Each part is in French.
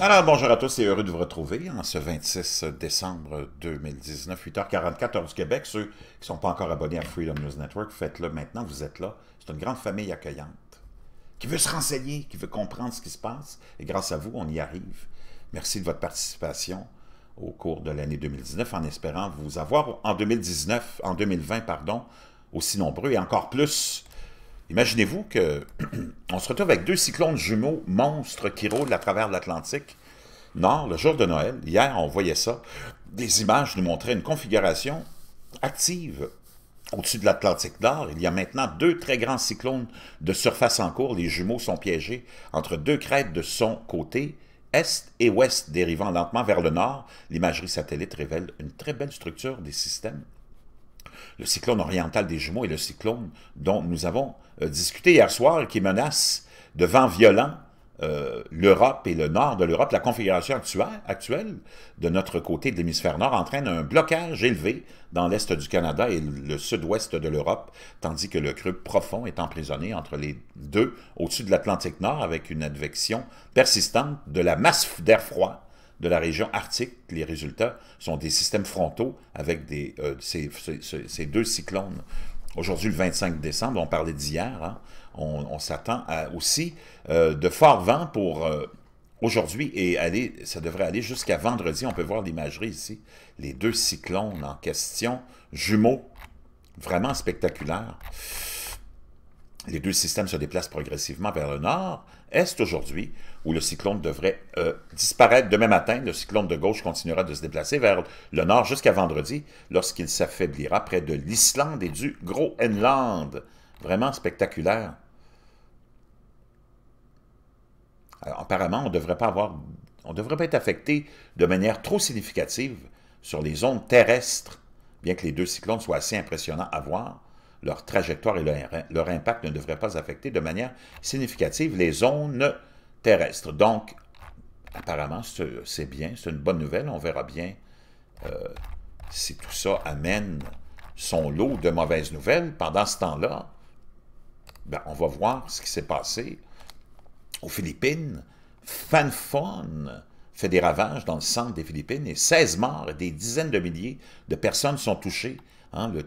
Alors, bonjour à tous et heureux de vous retrouver en ce 26 décembre 2019, 8h44 heure du Québec. Ceux qui ne sont pas encore abonnés à Freedom News Network, faites-le maintenant, vous êtes là. C'est une grande famille accueillante qui veut se renseigner, qui veut comprendre ce qui se passe. Et grâce à vous, on y arrive. Merci de votre participation au cours de l'année 2019 en espérant vous avoir en 2019, en 2020, pardon, aussi nombreux et encore plus Imaginez-vous qu'on se retrouve avec deux cyclones jumeaux monstres qui roulent à travers l'Atlantique. Nord, le jour de Noël, hier, on voyait ça. Des images nous montraient une configuration active au-dessus de l'Atlantique Nord, il y a maintenant deux très grands cyclones de surface en cours. Les jumeaux sont piégés entre deux crêtes de son côté, est et ouest, dérivant lentement vers le nord. L'imagerie satellite révèle une très belle structure des systèmes le cyclone oriental des jumeaux et le cyclone dont nous avons euh, discuté hier soir, qui menace de vents violents euh, l'Europe et le nord de l'Europe, la configuration actuelle, actuelle, de notre côté de l'hémisphère nord entraîne un blocage élevé dans l'est du Canada et le sud-ouest de l'Europe, tandis que le creux profond est emprisonné entre les deux au-dessus de l'Atlantique nord avec une advection persistante de la masse d'air froid de la région arctique. Les résultats sont des systèmes frontaux avec des, euh, ces, deux cyclones. Aujourd'hui, le 25 décembre, on parlait d'hier, hein. on, s'attend aussi euh, de forts vents pour euh, aujourd'hui et aller, ça devrait aller jusqu'à vendredi. On peut voir l'imagerie ici, les deux cyclones en question, jumeaux, vraiment spectaculaires. Les deux systèmes se déplacent progressivement vers le nord-est aujourd'hui, où le cyclone devrait euh, disparaître demain matin. Le cyclone de gauche continuera de se déplacer vers le nord jusqu'à vendredi, lorsqu'il s'affaiblira près de l'Islande et du Groenland. Vraiment spectaculaire. apparemment, on devrait pas avoir, on devrait pas être affecté de manière trop significative sur les zones terrestres, bien que les deux cyclones soient assez impressionnants à voir leur trajectoire et leur, impact ne devraient pas affecter de manière significative les zones terrestres. Donc, apparemment, c'est bien, c'est une bonne nouvelle. On verra bien euh, si tout ça amène son lot de mauvaises nouvelles. Pendant ce temps-là, ben, on va voir ce qui s'est passé aux Philippines. Fanfon fait des ravages dans le centre des Philippines et 16 morts et des dizaines de milliers de personnes sont touchées. Hein. le,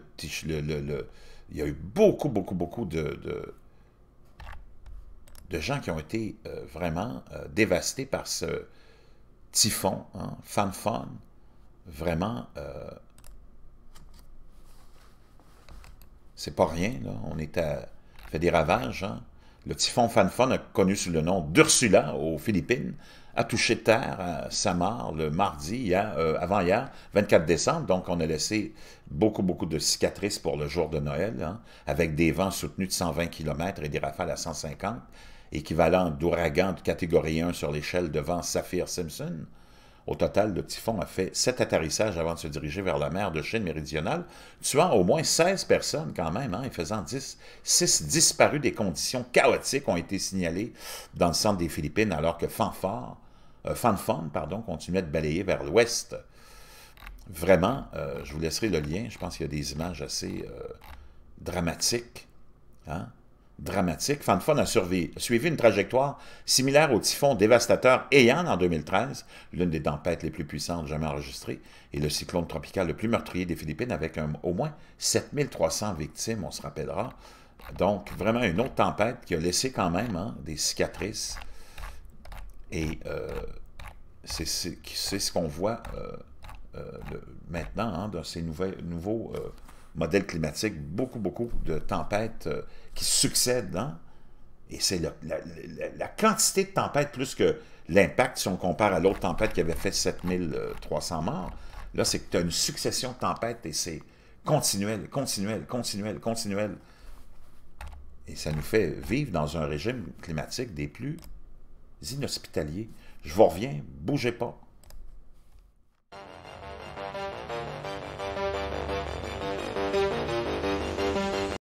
le, le, il y a eu beaucoup, beaucoup, beaucoup de, de, gens qui ont été euh, vraiment euh, dévastés par ce typhon, hein, fanfan, vraiment... Euh, c'est pas rien, On est à... fait des ravages, hein. Le typhon Fanfan, connu sous le nom d'Ursula aux Philippines, a touché terre à Samar le mardi, euh, avant-hier, 24 décembre. Donc, on a laissé beaucoup, beaucoup de cicatrices pour le jour de Noël, hein, avec des vents soutenus de 120 km et des rafales à 150, équivalent d'ouragan de catégorie 1 sur l'échelle de vent Saphir-Simpson. Au total, le typhon a fait sept atterrissages avant de se diriger vers la mer de Chine méridionale, tuant au moins 16 personnes quand même hein, et faisant 10. 6 disparus des conditions chaotiques ont été signalées dans le centre des Philippines alors que Fanfare, euh, pardon, continuait de balayer vers l'ouest. Vraiment, euh, je vous laisserai le lien. Je pense qu'il y a des images assez euh, dramatiques. Hein? dramatique, Fanfan a suivi une trajectoire similaire au typhon dévastateur Haiyan en 2013, l'une des tempêtes les plus puissantes jamais enregistrées, et le cyclone tropical le plus meurtrier des Philippines avec au moins 7300 victimes, on se rappellera. Donc, vraiment une autre tempête qui a laissé quand même hein, des cicatrices. Et euh, c'est ce qu'on voit euh, euh, maintenant hein, dans ces nouveaux modèle climatique, beaucoup, beaucoup de tempêtes euh, qui succèdent. Hein. Et c'est la, quantité de tempêtes plus que l'impact, si on compare à l'autre tempête qui avait fait 7300 morts. Là, c'est que tu as une succession de tempêtes et c'est continuel, continuel, continuel, continuel. Et ça nous fait vivre dans un régime climatique des plus inhospitaliers. Je vous reviens, bougez pas.